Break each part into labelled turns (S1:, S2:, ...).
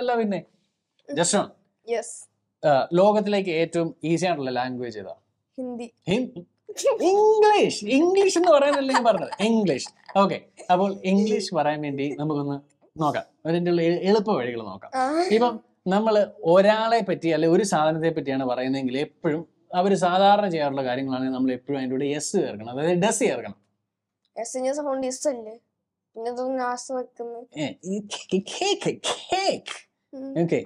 S1: അല്ല പിന്നെ just yes ലോകത്തിലേക്ക് ഏറ്റവും ഈസി ആയിട്ടുള്ള ലാംഗ്വേജ് ഏതാ ഹിന്ദി ഇംഗ്ലീഷ് ഇംഗ്ലീഷ് എന്ന് പറയാനല്ലേ ഞാൻ പറഞ്ഞത് ഇംഗ്ലീഷ് ഓക്കെ അപ്പോൾ ഇംഗ്ലീഷ് പറയാൻ വേണ്ടി നമുക്കൊന്ന് നോക്കാം അതിൻ്റെ ഉള്ള എളുപ്പ വഴികൾ നോക്കാം ഇപ്പം നമ്മൾ ഒരാളെ പറ്റി അല്ലെ ഒരു സാധനത്തെ പറ്റിയാണ് പറയുന്നതെങ്കിൽ എപ്പോഴും അവർ സാധാരണ ചെയ്യാറുള്ള കാര്യങ്ങളാണെങ്കിൽ നമ്മൾ എപ്പോഴും അതിൻ്റെ കൂടെ എസ് ചേർക്കണം അതായത് ഡസ് ചേർക്കണം ഓക്കെ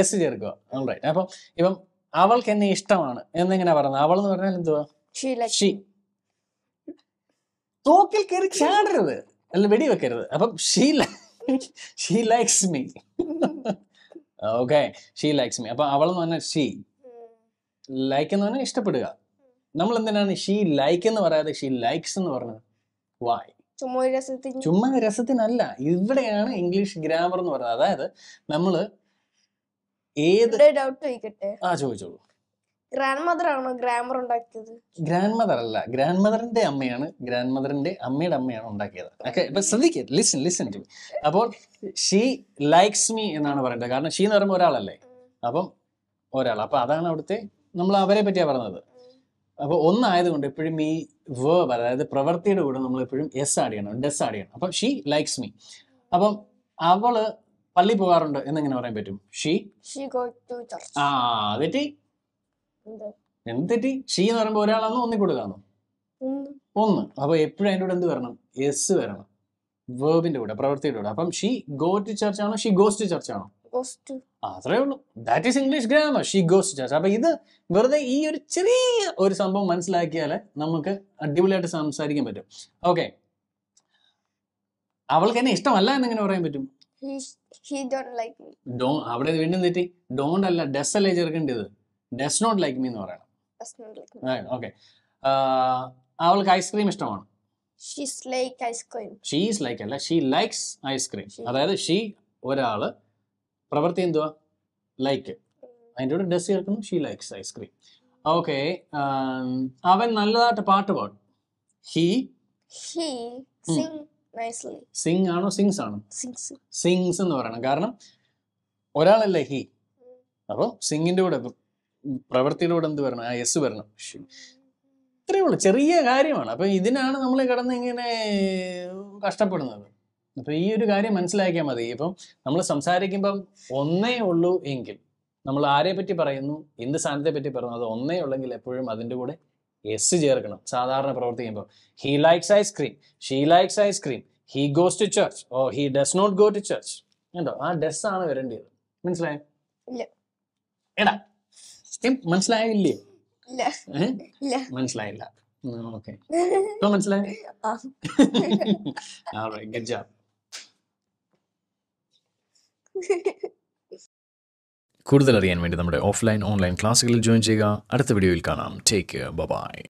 S1: എസ് ചേർക്കുക ഓൾറൈറ്റ് അപ്പം ഇപ്പം അവൾക്ക് എന്നെ ഇഷ്ടമാണ് എന്നിങ്ങനെ പറഞ്ഞു അവൾ എന്ന് പറഞ്ഞാൽ എന്തുവാ ഷി തോക്കിൽ കയറി ചാടരുത് അല്ല വെടി വെക്കരുത് അപ്പം she she likes me okay she likes me അപ്പൊ അവൾ എന്ന് പറഞ്ഞാൽ ഷീ ലൈക്ക് എന്ന് പറഞ്ഞാൽ ഇഷ്ടപ്പെടുക നമ്മൾ എന്തിനാണ് ഷീ ലൈക്ക് എന്ന് പറയാതെ ഷീ ലൈക്സ് എന്ന് പറഞ്ഞത് വായ് ചുമ്മാ രസത്തിനല്ല ഇവിടെയാണ് ഇംഗ്ലീഷ് ഗ്രാമർ എന്ന് പറയുന്നത് അതായത് നമ്മള് ഏത് ഡൗട്ട് ചോദിക്കട്ടെ ആ ചോദിച്ചോളൂ ഗ്രാൻഡ് മദർ ആണോ ഗ്രാമർ ഉണ്ടാക്കിയത് ഗ്രാൻഡ് മദർ അല്ല ഗ്രാൻഡ് മദറിന്റെ അമ്മയാണ് ഗ്രാൻഡ് മദറിന്റെ അമ്മയുടെ അമ്മയാണ് ഉണ്ടാക്കിയത് ഓക്കെ ഇപ്പൊ ശ്രദ്ധിക്കുക ലിസൺ ലിസൺ ടു അപ്പോൾ ഷീ ലൈക്സ് മീ എന്നാണ് പറയേണ്ടത് കാരണം ഷീ എന്ന് പറയുമ്പോൾ ഒരാളല്ലേ അപ്പം ഒരാൾ അപ്പൊ അതാണ് അവിടുത്തെ നമ്മൾ അവരെ പറ്റിയാ പറഞ്ഞത് അപ്പോൾ ഒന്നായതുകൊണ്ട് എപ്പോഴും ഈ വേർബ് അതായത് പ്രവൃത്തിയുടെ കൂടെ നമ്മൾ എപ്പോഴും എസ് ആഡ് ചെയ്യണം ഡെസ് ആഡ് ചെയ്യണം അപ്പം ഷീ ലൈക്സ് മീ അപ്പം അവള് പള്ളി പോകാറുണ്ട് എങ്ങനെ പറയാൻ പറ്റും ഷീ ആ തെറ്റി എന്ത് ഷീ എന്ന് പറയുമ്പോ ഒരാളാന്ന് ഒന്നി ഒന്ന് അപ്പൊ എപ്പോഴും അതിൻ്റെ കൂടെ എന്ത് വരണം എസ് വരണം വേർബിന്റെ കൂടെ പ്രവൃത്തിയുടെ കൂടെ അപ്പം ഷീ ഗോ ടു ചർച്ച് ആണോ ഷീ ഗോസ് ടു ചർച്ച് ആണോ അത്രേ ഉള്ളൂ that is English grammar she goes church അപ്പൊ ഇത് വെറുതെ ഈ ഒരു ചെറിയ ഒരു സംഭവം മനസ്സിലാക്കിയാൽ നമുക്ക് അടിപൊളിയായിട്ട് സംസാരിക്കാൻ പറ്റും ഓക്കെ അവൾക്ക് എന്നെ ഇഷ്ടമല്ല എന്ന് എങ്ങനെ പറയാൻ പറ്റും അവിടെ വീണ്ടും തെറ്റി ഡോണ്ട് അല്ല ഡസ് അല്ലേ ചേർക്കേണ്ടത് ഡസ് നോട്ട് ലൈക്ക് മീ എന്ന് പറയണം ഓക്കെ അവൾക്ക് ഐസ്ക്രീം ഇഷ്ടമാണ് ഷീസ് ലൈക്ക് അല്ല ഷീ ലൈക്സ് ഐസ്ക്രീം അതായത് ഷീ ഒരാള് പ്രവൃത്തി എന്തുവാ ലൈക്ക് അതിൻ്റെ കൂടെ ഡസ് ചേർക്കുന്നു ഷീ ലൈക്സ് ഐസ്ക്രീം ഓക്കെ അവൻ നല്ലതായിട്ട് പാട്ട് പാടും ഹീ സിംഗ് hmm. ആണോ സിങ്സ് ആണോ സിങ്സ് എന്ന് പറയണം കാരണം ഒരാളല്ലേ ഹി അപ്പോൾ സിംഗിന്റെ കൂടെ പ്രവൃത്തിയുടെ കൂടെ എന്ത് വരണം ആ എസ് വരണം ഇത്രയേ ഉള്ളൂ ചെറിയ കാര്യമാണ് അപ്പൊ ഇതിനാണ് നമ്മൾ കിടന്ന് ഇങ്ങനെ കഷ്ടപ്പെടുന്നത് അപ്പൊ ഈ ഒരു കാര്യം മനസ്സിലാക്കിയാൽ മതി ഇപ്പം നമ്മൾ സംസാരിക്കുമ്പം ഒന്നേ ഉള്ളൂ എങ്കിൽ നമ്മൾ ആരെ പറ്റി പറയുന്നു എന്ത് സാധനത്തെ പറ്റി പറയുന്നു അത് ഒന്നേ ഉള്ളെങ്കിൽ എപ്പോഴും അതിൻ്റെ കൂടെ എസ് ചേർക്കണം സാധാരണ പ്രവർത്തിക്കുമ്പോൾ ചെയ്യുമ്പോൾ he likes ice cream she likes ice cream he goes to church oh he does not go to church കണ്ടോ ആ ഡസ് ആണ് വരേണ്ടത് മനസ്സിലായോ എടാ മനസ്സിലായില്ലേ മനസ്സിലായില്ല ഓക്കെ മനസ്സിലായി ഗഡ് അറിയാൻ വേണ്ടി നമ്മുടെ ഓഫ്ലൈൻ ഓൺലൈൻ ക്ലാസ്സുകളിൽ ജോയിൻ ചെയ്യുക അടുത്ത വീഡിയോയിൽ കാണാം ടേക്ക് കെയർ ബൈ